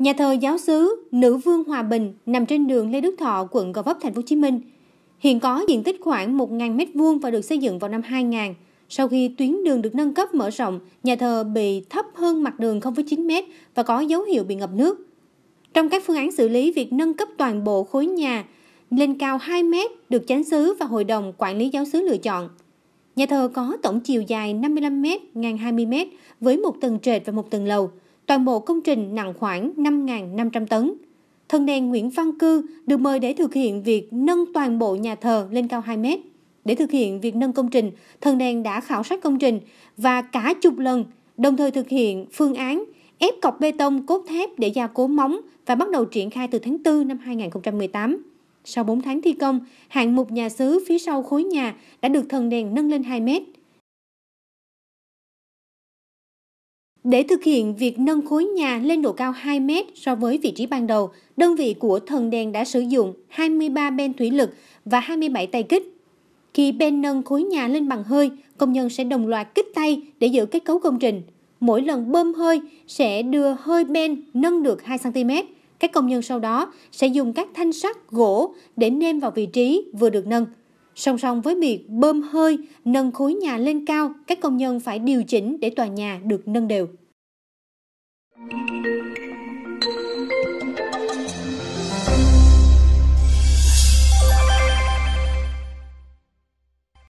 Nhà thờ giáo xứ Nữ Vương Hòa Bình nằm trên đường Lê Đức Thọ, quận Gò Vấp, Thành phố Hồ Chí Minh. Hiện có diện tích khoảng 1.000 m2 và được xây dựng vào năm 2000. Sau khi tuyến đường được nâng cấp mở rộng, nhà thờ bị thấp hơn mặt đường 0,9 m và có dấu hiệu bị ngập nước. Trong các phương án xử lý việc nâng cấp toàn bộ khối nhà lên cao 2 m được chánh xứ và hội đồng quản lý giáo xứ lựa chọn. Nhà thờ có tổng chiều dài 55 m ngang 20 m với một tầng trệt và một tầng lầu. Toàn bộ công trình nặng khoảng 5.500 tấn. Thân đèn Nguyễn Văn Cư được mời để thực hiện việc nâng toàn bộ nhà thờ lên cao 2 mét. Để thực hiện việc nâng công trình, thân đèn đã khảo sát công trình và cả chục lần, đồng thời thực hiện phương án ép cọc bê tông cốt thép để gia cố móng và bắt đầu triển khai từ tháng 4 năm 2018. Sau 4 tháng thi công, hạng mục nhà xứ phía sau khối nhà đã được thần đèn nâng lên 2 mét – Để thực hiện việc nâng khối nhà lên độ cao 2 mét so với vị trí ban đầu, đơn vị của Thần Đèn đã sử dụng 23 ben thủy lực và 27 tay kích. Khi ben nâng khối nhà lên bằng hơi, công nhân sẽ đồng loạt kích tay để giữ kết cấu công trình. Mỗi lần bơm hơi sẽ đưa hơi ben nâng được 2 cm. Các công nhân sau đó sẽ dùng các thanh sắt gỗ để nêm vào vị trí vừa được nâng. Song song với việc bơm hơi, nâng khối nhà lên cao, các công nhân phải điều chỉnh để tòa nhà được nâng đều. Música